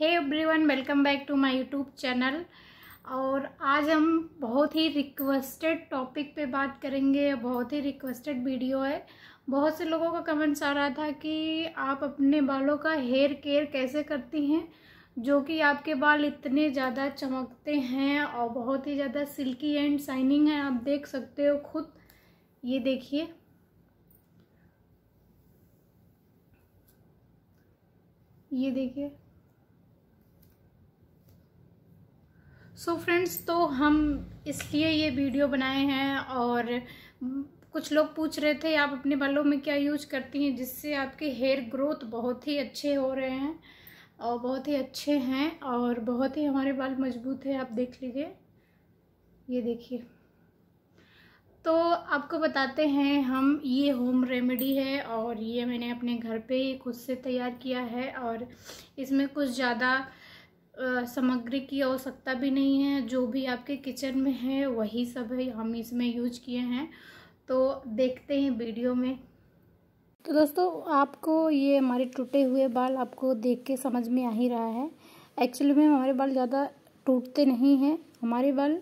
hey everyone welcome back to my YouTube channel और आज हम बहुत ही रिक्वेस्टेड टॉपिक पे बात करेंगे बहुत ही रिक्वेस्टेड वीडियो है बहुत से लोगों का कमेंट्स आ रहा था कि आप अपने बालों का हेयर केयर कैसे करती हैं जो कि आपके बाल इतने ज़्यादा चमकते हैं और बहुत ही ज़्यादा सिल्की एंड शाइनिंग है आप देख सकते हो खुद ये देखिए ये देखिए सो so फ्रेंड्स तो हम इसलिए ये वीडियो बनाए हैं और कुछ लोग पूछ रहे थे आप अपने बालों में क्या यूज़ करती हैं जिससे आपके हेयर ग्रोथ बहुत ही अच्छे हो रहे हैं और बहुत ही अच्छे हैं और बहुत ही हमारे बाल मजबूत है आप देख लीजिए ये देखिए तो आपको बताते हैं हम ये होम रेमेडी है और ये मैंने अपने घर पे खुद से तैयार किया है और इसमें कुछ ज़्यादा सामग्री की आवश्यकता भी नहीं है जो भी आपके किचन में है वही सब है हम इसमें यूज किए हैं तो देखते हैं वीडियो में तो दोस्तों आपको ये हमारे टूटे हुए बाल आपको देख के समझ में आ ही रहा है एक्चुअली में हमारे बाल ज़्यादा टूटते नहीं हैं हमारे बाल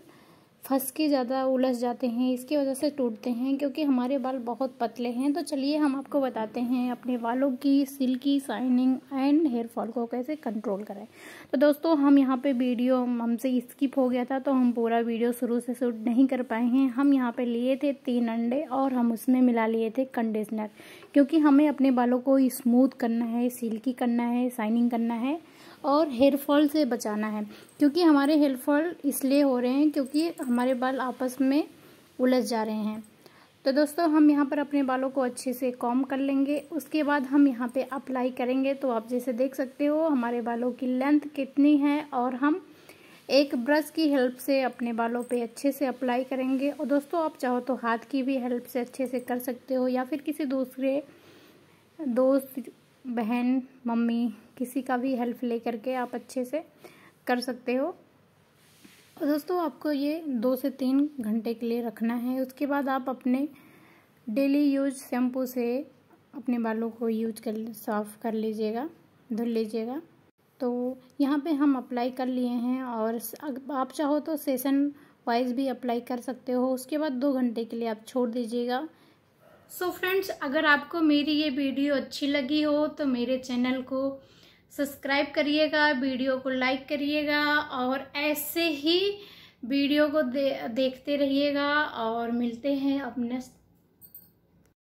फंस के ज़्यादा उलझ जाते हैं इसकी वजह से टूटते हैं क्योंकि हमारे बाल बहुत पतले हैं तो चलिए हम आपको बताते हैं अपने बालों की silky shining and hair fall को कैसे कंट्रोल करें तो दोस्तों हम यहाँ पे वीडियो हमसे स्किप हो गया था तो हम पूरा वीडियो शुरू से शूट नहीं कर पाए हैं हम यहाँ पर लिए थे तीन अंडे और हम उसमें मिला लिए थे कंडीशनर क्योंकि हमें अपने बालों को स्मूथ करना है सिल्की करना है शाइनिंग करना है और हेयर फॉल से बचाना है क्योंकि हमारे हेयर फॉल इसलिए हो रहे हैं क्योंकि हमारे बाल आपस में उलझ जा रहे हैं तो दोस्तों हम यहाँ पर अपने बालों को अच्छे से कॉम कर लेंगे उसके बाद हम यहाँ पे अप्लाई करेंगे तो आप जैसे देख सकते हो हमारे बालों की लेंथ कितनी है और हम एक ब्रश की हेल्प से अपने बालों पे अच्छे से अप्लाई करेंगे और दोस्तों आप चाहो तो हाथ की भी हेल्प से अच्छे से कर सकते हो या फिर किसी दूसरे दोस्त बहन मम्मी किसी का भी हेल्प ले करके आप अच्छे से कर सकते हो और दोस्तों आपको ये दो से तीन घंटे के लिए रखना है उसके बाद आप अपने डेली यूज शैम्पू से अपने बालों को यूज कर साफ़ कर लीजिएगा धुल लीजिएगा तो यहाँ पे हम अप्लाई कर लिए हैं और आप चाहो तो सेशन वाइज भी अप्लाई कर सकते हो उसके बाद दो घंटे के लिए आप छोड़ दीजिएगा सो so फ्रेंड्स अगर आपको मेरी ये वीडियो अच्छी लगी हो तो मेरे चैनल को सब्सक्राइब करिएगा वीडियो को लाइक करिएगा और ऐसे ही वीडियो को दे, देखते रहिएगा और मिलते हैं अपने